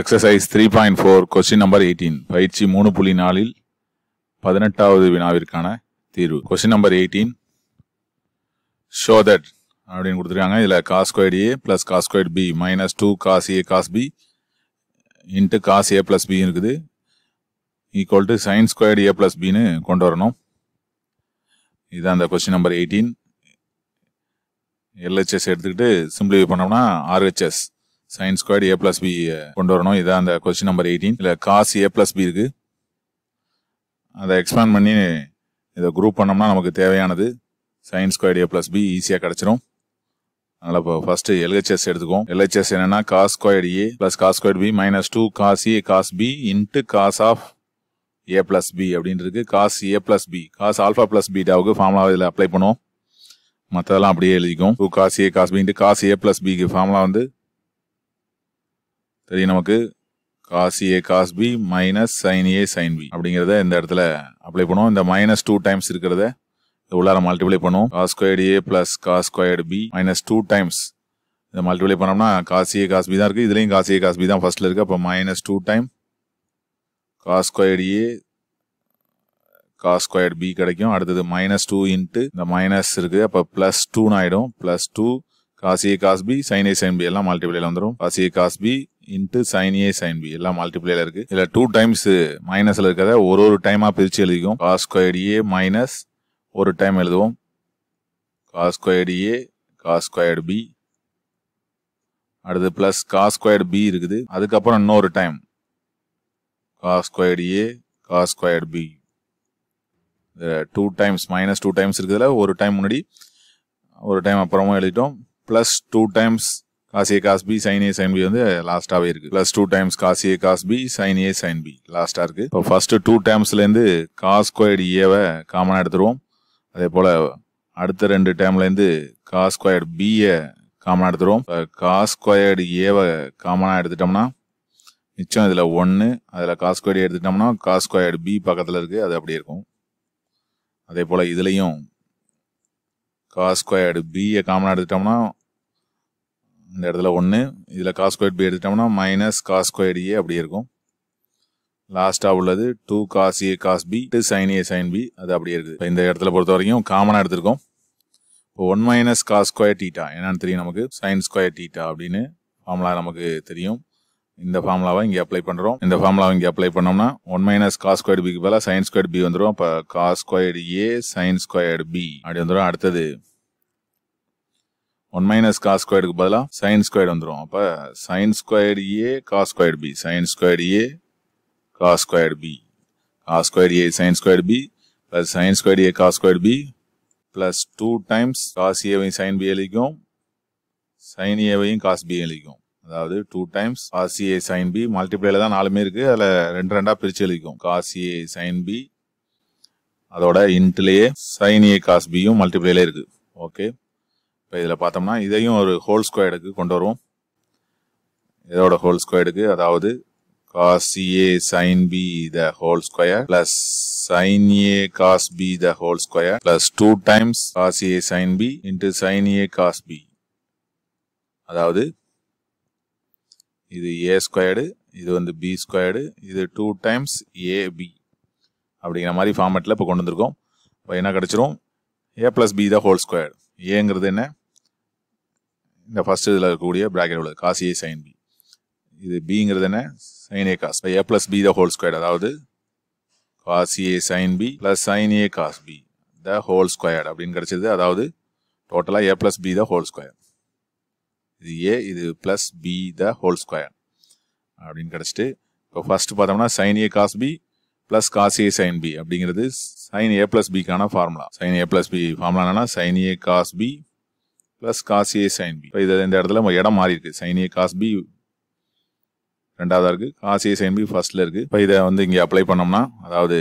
exercise three point four question number eighteen பயிற்சி மூணு புள்ளி நாலில் பதினெட்டாவது வினாவிற்கான தீர்வு question number eighteen show that அப்படின்னு கொடுத்துருக்காங்க இதில் cos squared A plus cos squared B minus two cos A cos B into cos A plus B இருக்குது equal to sine square A plus பின்னு கொண்டு வரணும் இதுதான் அந்த கொஸ்டின் நம்பர் எயிட்டீன் எல்ஹெச்எஸ் எடுத்துக்கிட்டு சிம்பிளிஃபை பண்ணோம்னா RHS sine squared A plus B கொண்டு வரணும் இதான் அந்த கொஸ்டின் நம்பர் எயிட்டீன் இல்லை காசு ஏ பிளஸ் பி இருக்கு அதை எக்ஸ்பேண்ட் பண்ணி இதை குரூப் பண்ணோம்னா நமக்கு தேவையானது sine squared A plus B ஈஸியாக கிடச்சிரும் அதனால் இப்போ ஃபஸ்ட்டு எல்ஹெச்எஸ் எடுத்துக்கோம் எல்ஹெச்எஸ் என்னென்னா cos squared A plus cos squared B minus two cos A cos B into cos of A plus B அப்படின்றது cos A plus B cos alpha plus பீட்டாவுக்கு formula இதில் apply பண்ணுவோம் மற்றதெல்லாம் அப்படியே எழுதிக்கும் two cos A cos B into cos A plus பிக்கு formula வந்து தெரியும் நமக்கு cos A cos B minus sine A sign B அப்படிங்கிறத இந்த இடத்துல அப்ளை பண்ணுவோம் இந்த மைனஸ் டூ டைம்ஸ் இருக்கிறத உள்ளார மல்டிப்ளை பண்ணுவோம் cos squared A plus cos squared B minus two times இதை மல்டிப்ளை பண்ணோம்னா காசி ஏ காஸ் பி தான் இருக்குது இதுலேயும் காசி ஏ காஸ் பி தான் ஃபஸ்ட்டில் இருக்குது அப்போ minus two time cos squared A cos squared B கிடைக்கும் அடுத்தது மைனஸ் டூ இன்ட்டு இந்த மைனஸ் இருக்குது அப்போ ப்ளஸ் டூன்னு ஆகிடும் plus two cos A cos B sin A sign B எல்லாம் மல்டிப்ளையில் வந்துடும் cos A cos B into sin A sign B எல்லாம் மல்டிப்ளேல இருக்கு இதுல டூ டைம்ஸ் மைனஸ்ல இருக்கிறத ஒரு ஒரு டைமா பிரிச்சு எழுதிக்கும் காஸ் ஸ்கொயர்டு ஏ மைனஸ் ஒரு டைம் எழுதுவோம் cos squared A cos squared B அடுத்து பிளஸ் காஸ் ஸ்கொயர்டு பி இருக்குது அதுக்கப்புறம் இன்னொரு time cos squared A cos squared B two times minus two times இருக்குதுல ஒரு டைம் முன்னாடி ஒரு டைம் அப்புறமா எழுதிட்டோம் plus two times cos A cos B sin A sign B வந்து லாஸ்ட்டாகவே இருக்குது plus two times cos A cos B sin A sine B லாஸ்ட்டாக இருக்குது இப்போ ஃபர்ஸ்ட் டூ இருந்து காஸ் ஸ்கொயர்டு ஏவை காமனாக எடுத்துருவோம் அதே போல் அடுத்த ரெண்டு இருந்து காஸ் ஸ்கொயர்டு பியை காமனாக எடுத்துருவோம் காஸ் ஸ்கொயர்டு ஏவை காமனாக எடுத்துட்டோம்னா மிச்சம் இதில் ஒன்று அதில் காஸ் ஸ்கொயர்டு e எடுத்துட்டோம்னா காஸ் ஸ்கொயர்டு பி பக்கத்தில் இருக்குது அது அப்படியே இருக்கும் அதே போல் இதுலேயும் காஸ் ஸ்கொயர்டு பியை காமனாக எடுத்துட்டோம்னா இந்த இடத்துல ஒன்று இதில் காஸ் ஸ்கொயர் பி எடுத்துட்டோம்னா மைனஸ் காஸ் ஸ்கொயர் ஏ அப்படி இருக்கும் லாஸ்ட்டாக உள்ளது two cos A cos B two sin A sign B அது அப்படியே இருக்குது இப்போ இந்த இடத்துல பொறுத்த வரைக்கும் காமனாக எடுத்திருக்கோம் இப்போ one minus cos square theta என்னென்னு தெரியும் நமக்கு சைன் ஸ்கொயர் டீட்டா அப்படின்னு ஃபார்முலா நமக்கு தெரியும் இந்த ஃபார்முலாவை இங்கே அப்ளை பண்ணுறோம் இந்த ஃபார்முலாவை இங்கே அப்ளை பண்ணோம்னா ஒன் மைனஸ் காஸ் ஸ்கொயர் பிக்கு பதிலாக சைன் ஸ்கொயர் பி வந்துடும் அப்போ cos square A sin square B அப்படி வந்துடும் அடுத்தது ஒன் மைனஸ் காஸ் ஸ்கொயர்டுக்கு பதிலாக சைன் ஸ்கொயர்டு வந்துடும் அப்போ sin squared A cos squared B sin squared A cos square B cos square A sin squared B plus sin squared A cos square B plus two times cos ஏவையும் sin B அளிக்கும் sin ஏவையும் cos B அளிக்கும் அதாவது two times cos A sign B மல்டிப்ளைல தான் நாலுமே இருக்குது அதில் ரெண்டு ரெண்டாக பிரித்து அளிக்கும் காஸ் ஏ சைன் பி அதோட இன்ட்லேயே சைன் ஏ காஸ் பியும் மல்டிப்ளைலே இருக்குது ஓகே இப்போ இதில் பார்த்தோம்னா இதையும் ஒரு ஹோல் ஸ்கொயர்டுக்கு கொண்டு வருவோம் இதோட ஹோல் ஸ்கொயர்டுக்கு அதாவது cos A sign B the whole square plus sin A cos B the whole square plus two times cos A sign B into sin A cos B அதாவது இது ஏ ஸ்கொயர்டு இது வந்து B squared இது two times AB அப்படிங்கிற மாதிரி ஃபார்மேட்டில் இப்போ கொண்டு வந்திருக்கோம் இப்போ என்ன கிடச்சிரும் A plus B the whole square ஏங்கிறது என்ன இந்த ஃபஸ்ட்டு இதில் இருக்கக்கூடிய ப்ராக்கெட் உள்ளது காசி ஏ சைன் பி இது பிங்கிறது என்ன sin A cos by A plus B the whole square அதாவது cos A sign B plus sin A cos B the whole square அப்படின்னு கிடச்சிது அதாவது டோட்டலாக A plus B the whole square இது A இது plus B the whole square அப்படின்னு கிடச்சிட்டு இப்போ ஃபஸ்ட்டு பார்த்தோம்னா sin A cos B plus cos A sign B அப்படிங்கிறது சைன் ஏ ப்ளஸ் பிக்கான formula sin A plus B formula என்னன்னா sin A cos B plus cos A sign B இப்போ இது இந்த இடத்துல இடம் மாறி இருக்குது சைன் ஏ காஸ் பி ரெண்டாவதாக இருக்குது காஸ் ஏ சைன் பி ஃபஸ்ட்டில் இருக்குது இப்போ இதை வந்து இங்கே அப்ளை பண்ணோம்னா அதாவது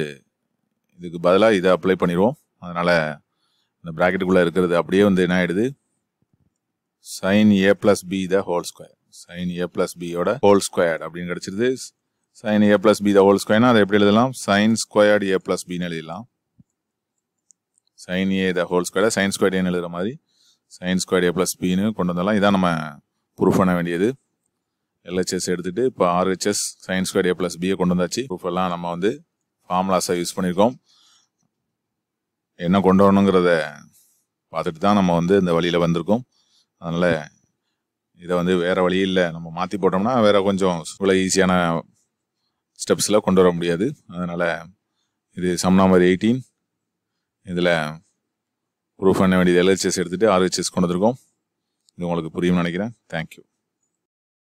இதுக்கு பதிலாக இதை அப்ளை பண்ணிடுவோம் அதனால் இந்த ப்ராக்கெட்டுக்குள்ளே இருக்கிறது அப்படியே வந்து என்ன ஆகிடுது sin A plus B the whole square sin A plus பியோட ஹோல் ஸ்கொயர் அப்படின்னு கிடச்சிருது sin A plus B the whole ஸ்கொயர்னா அதை எப்படி எழுதலாம் சைன் ஸ்கொயர்டு ஏ ப்ளஸ் பின்னு எழுதிடலாம் sin A the whole square sin squared ஏன்னு எழுதுகிற மாதிரி சைன் ஸ்கொயர் ஏ ப்ளஸ் பின்னு கொண்டு வந்தாலும் இதான் நம்ம ப்ரூஃப் பண்ண வேண்டியது எல்ஹெச்எஸ் எடுத்துகிட்டு இப்போ RHS sin square A plus பியை கொண்டு வந்தாச்சு ப்ரூஃப் எல்லாம் நம்ம வந்து ஃபார்முலாஸை யூஸ் பண்ணியிருக்கோம் என்ன கொண்டு வரணுங்கிறத பார்த்துட்டு தான் நம்ம வந்து இந்த வழியில் வந்திருக்கோம் அதனால் இதை வந்து வேறு வழியில் நம்ம மாற்றி போட்டோம்னா வேறு கொஞ்சம் இவ்வளோ ஈஸியான ஸ்டெப்ஸில் கொண்டு வர முடியாது அதனால் இது சம் நம்பர் எயிட்டீன் இதில் ப்ரூஃப் பண்ண வேண்டியது எல்ஹெச்எஸ் எடுத்துகிட்டு ஆர்ஹெச்எஸ் கொண்டு வந்திருக்கோம் இது உங்களுக்கு புரியும்னு நினைக்கிறேன் தேங்க்யூ